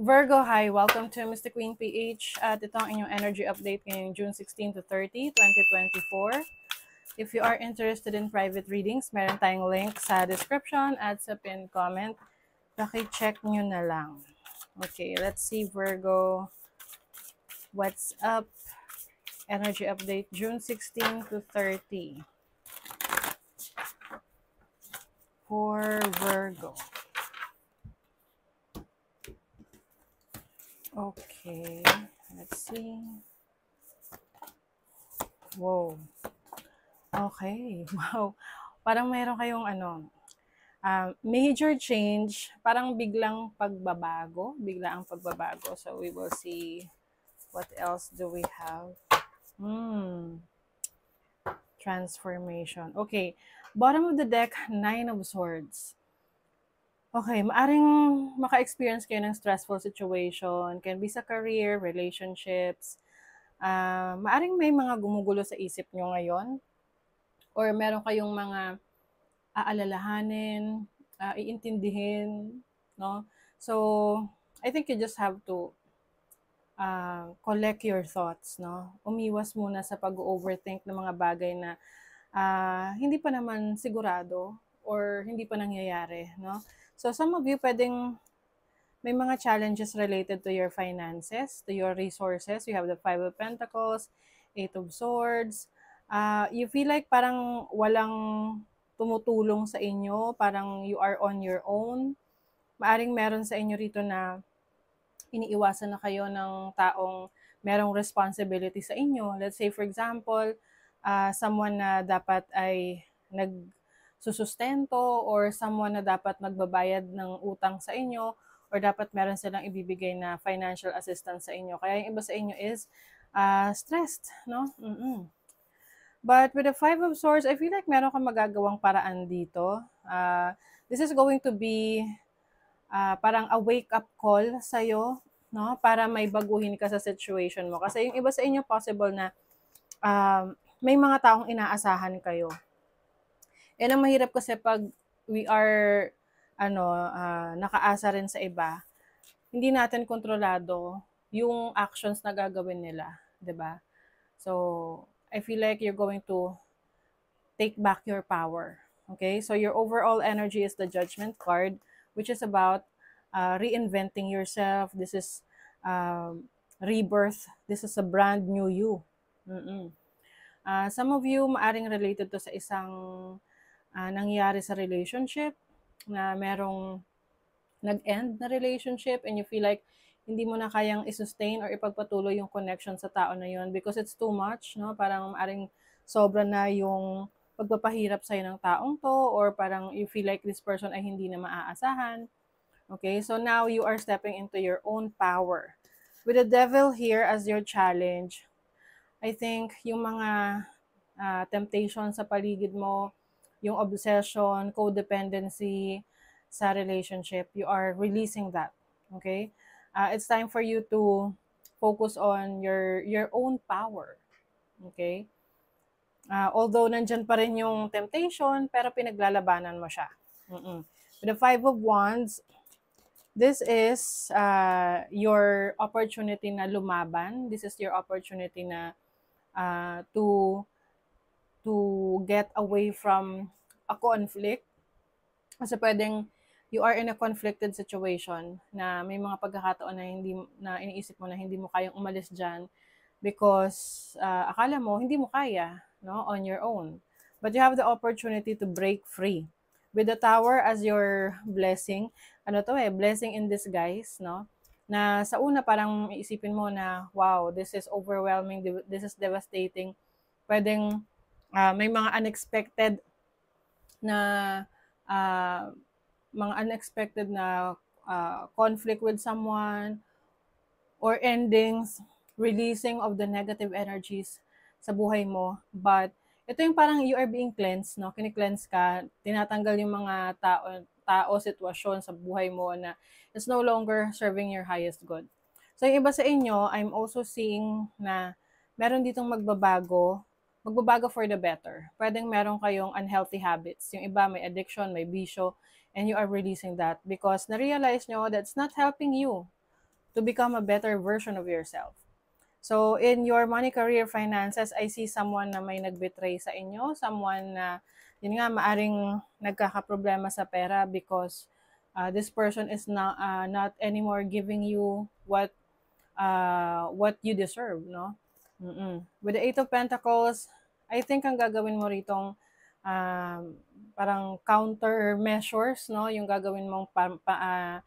Virgo, hi! Welcome to Mr. Queen PH at ito ang inyong energy update ngayong June 16 to 30, 2024. If you are interested in private readings, meron tayong link sa description at sa pin comment. Paki-check nyo na lang. Okay, let's see Virgo. What's up? Energy update June 16 to 30. For Virgo. Okay, let's see. Wow. Okay, wow. Parang meron kayong ano, uh, major change, parang biglang pagbabago, bigla ang pagbabago. So we will see what else do we have. Hmm. Transformation. Okay. Bottom of the deck, Nine of Swords. Okay, maaring maka-experience kayo ng stressful situation. Can be sa career, relationships. Uh, maaring may mga gumugulo sa isip nyo ngayon. Or meron kayong mga aalalahanin, uh, iintindihin, no? So, I think you just have to uh, collect your thoughts, no? Umiwas muna sa pag-overthink ng mga bagay na uh, hindi pa naman sigurado or hindi pa nangyayari, no? So some of you pwedeng may mga challenges related to your finances, to your resources. You have the Five of Pentacles, Eight of Swords. Uh, you feel like parang walang tumutulong sa inyo, parang you are on your own. Maaring meron sa inyo rito na iniiwasan na kayo ng taong merong responsibility sa inyo. Let's say for example, uh, someone na dapat ay nag susustento or someone na dapat magbabayad ng utang sa inyo or dapat meron silang ibibigay na financial assistance sa inyo. Kaya yung iba sa inyo is uh, stressed, no? Mm-mm. But with the Five of Swords, I feel like meron kang magagawang paraan dito. Uh, this is going to be uh, parang a wake-up call sa'yo, no? Para may baguhin ka sa situation mo. Kasi yung iba sa inyo possible na um, may mga taong inaasahan kayo yan ang mahirap kasi pag we are ano, uh, nakaasa rin sa iba, hindi natin kontrolado yung actions na gagawin nila, 'di ba? So, I feel like you're going to take back your power. Okay? So your overall energy is the judgment card, which is about uh, reinventing yourself. This is um, rebirth. This is a brand new you. Mm-mm. Uh, some of you maaring related to sa isang uh, nangyari sa relationship, na merong nag-end na relationship and you feel like hindi mo na kayang i-sustain or ipagpatuloy yung connection sa tao na yun because it's too much, no? Parang maaring sobra na yung pagpapahirap sa'yo ng taong to or parang you feel like this person ay hindi na maaasahan. Okay, so now you are stepping into your own power. With the devil here as your challenge, I think yung mga uh, temptation sa paligid mo, yung obsession, codependency sa relationship, you are releasing that. Okay? Uh, it's time for you to focus on your your own power. Okay? Uh, although nandyan pa rin yung temptation, pero pinaglalabanan mo siya. Mm-mm. With the Five of Wands, this is uh, your opportunity na lumaban. This is your opportunity na uh, to to get away from a conflict. Kasi pwedeng you are in a conflicted situation na may mga pagkakataon na hindi na iniisip mo na hindi mo kayang umalis diyan because uh, akala mo hindi mo kaya no on your own but you have the opportunity to break free with the tower as your blessing ano to eh blessing in disguise no na sa una parang iisipin mo na wow this is overwhelming this is devastating pwedeng uh, may mga unexpected na uh, mga unexpected na uh, conflict with someone or endings, releasing of the negative energies sa buhay mo. But ito yung parang you are being cleansed, no? Kini-cleanse ka, tinatanggal yung mga tao, tao, sitwasyon sa buhay mo na it's no longer serving your highest good. So yung iba sa inyo, I'm also seeing na meron ditong magbabago magbabago for the better. Pwedeng meron kayong unhealthy habits. Yung iba may addiction, may bisyo, and you are releasing that because na-realize nyo that's not helping you to become a better version of yourself. So, in your money, career, finances, I see someone na may nagbetray sa inyo, someone na, yun nga, maaring nagkakaproblema sa pera because uh, this person is not, uh, not anymore giving you what, uh, what you deserve, no? Mm-mm. With the Eight of Pentacles, I think ang gagawin mo ritong um, parang counter measures, no? Yung gagawin mong pa, pa, uh,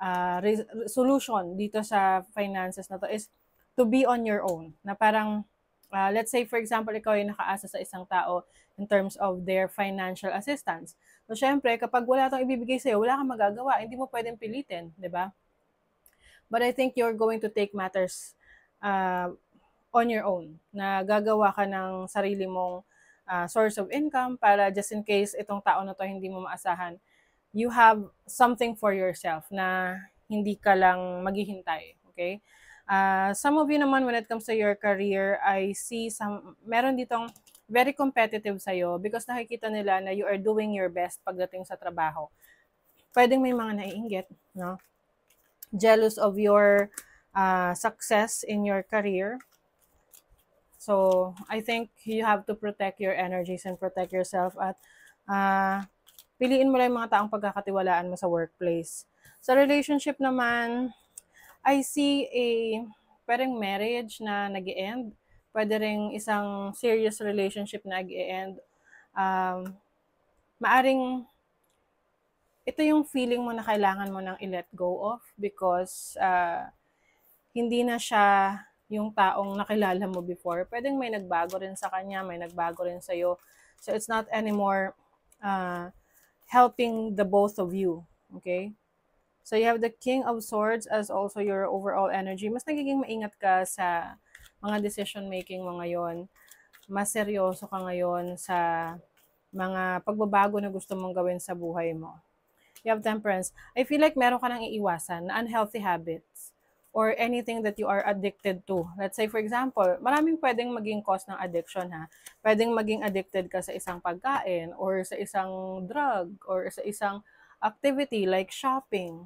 uh, ah, solution dito sa finances na to is to be on your own. Na parang, uh, let's say for example, ikaw ay nakaasa sa isang tao in terms of their financial assistance. So, syempre, kapag wala tong ibibigay sa'yo, wala kang magagawa. Hindi mo pwedeng pilitin, di ba? But I think you're going to take matters uh, on your own, na gagawa ka ng sarili mong uh, source of income para just in case itong tao na to hindi mo maasahan, you have something for yourself na hindi ka lang maghihintay, okay? Uh, some of you naman when it comes to your career, I see some, meron ditong very competitive sa'yo because nakikita nila na you are doing your best pagdating sa trabaho. Pwedeng may mga naiinggit, no? Jealous of your uh, success in your career. So, I think you have to protect your energies and protect yourself at uh, piliin mo lang yung mga taong pagkakatiwalaan mo sa workplace. Sa relationship naman, I see a pwedeng marriage na nag end pwede rin isang serious relationship na nag end um, maaring ito yung feeling mo na kailangan mo nang i-let go of because uh, hindi na siya yung taong nakilala mo before, pwedeng may nagbago rin sa kanya, may nagbago rin sa'yo. So, it's not anymore uh, helping the both of you. Okay? So, you have the King of Swords as also your overall energy. Mas nagiging maingat ka sa mga decision-making mo ngayon. Mas seryoso ka ngayon sa mga pagbabago na gusto mong gawin sa buhay mo. You have temperance. I feel like meron ka nang iiwasan na unhealthy habits or anything that you are addicted to. Let's say for example, maraming pwedeng maging cause ng addiction ha. Pwedeng maging addicted ka sa isang pagkain or sa isang drug or sa isang activity like shopping.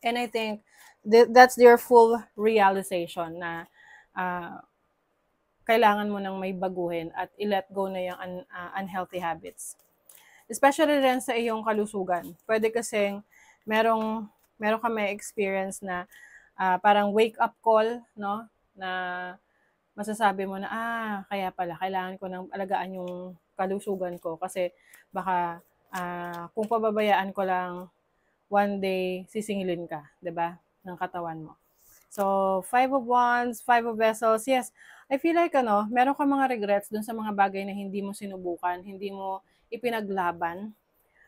And I think th- that's your full realization na uh, kailangan mo nang may baguhin at i-let go na yung un- uh, unhealthy habits. Especially rin sa iyong kalusugan. Pwede kasing merong, merong ka may experience na uh, parang wake up call, no? Na masasabi mo na, ah, kaya pala, kailangan ko nang alagaan yung kalusugan ko kasi baka uh, kung pababayaan ko lang, one day sisingilin ka, 'di ba Ng katawan mo. So, five of wands, five of vessels, yes. I feel like, ano, meron ka mga regrets dun sa mga bagay na hindi mo sinubukan, hindi mo ipinaglaban.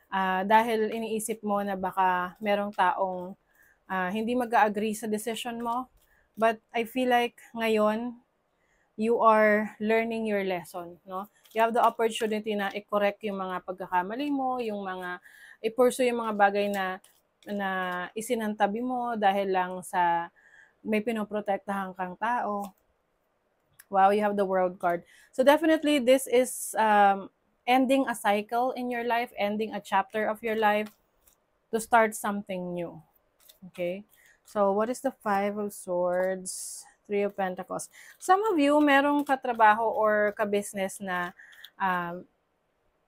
Uh, dahil iniisip mo na baka merong taong uh, hindi mag-agree sa decision mo. But I feel like ngayon, you are learning your lesson, no? You have the opportunity na i-correct yung mga pagkakamali mo, yung mga i-pursue yung mga bagay na na isinantabi mo dahil lang sa may pinoprotektahan kang tao. Wow, you have the world card. So definitely this is um, ending a cycle in your life, ending a chapter of your life to start something new. Okay? So, what is the Five of Swords, Three of Pentacles? Some of you, merong katrabaho or ka-business na um,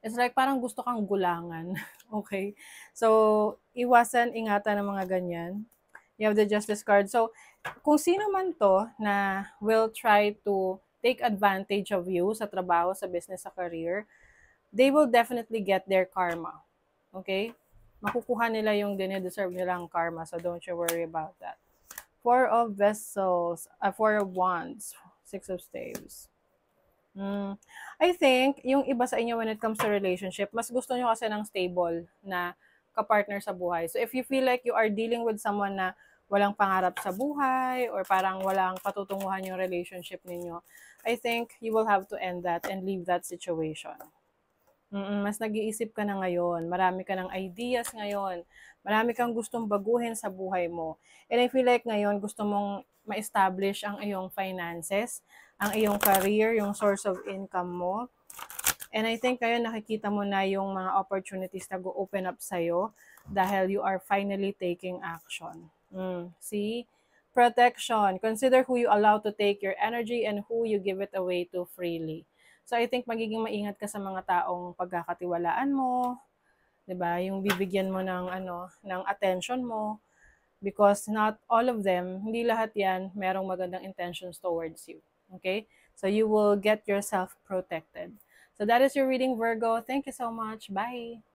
it's like parang gusto kang gulangan. okay? So, iwasan, ingatan ng mga ganyan. You have the Justice card. So, kung sino man to na will try to take advantage of you sa trabaho, sa business, sa career, they will definitely get their karma. Okay? makukuha nila yung dinideserve nilang karma. So, don't you worry about that. Four of Vessels, uh, Four of Wands, Six of Staves. Mm. I think, yung iba sa inyo when it comes to relationship, mas gusto nyo kasi ng stable na kapartner sa buhay. So, if you feel like you are dealing with someone na walang pangarap sa buhay or parang walang patutunguhan yung relationship ninyo, I think you will have to end that and leave that situation. Mm-mm, mas nag-iisip ka na ngayon, marami ka ng ideas ngayon, marami kang gustong baguhin sa buhay mo. And I feel like ngayon gusto mong ma-establish ang iyong finances, ang iyong career, yung source of income mo. And I think ngayon nakikita mo na yung mga opportunities na go-open up sa'yo dahil you are finally taking action. Mm, see? Protection. Consider who you allow to take your energy and who you give it away to freely. So I think magiging maingat ka sa mga taong pagkakatiwalaan mo, 'di ba? Yung bibigyan mo ng ano, ng attention mo because not all of them, hindi lahat 'yan merong magandang intentions towards you. Okay? So you will get yourself protected. So that is your reading Virgo. Thank you so much. Bye.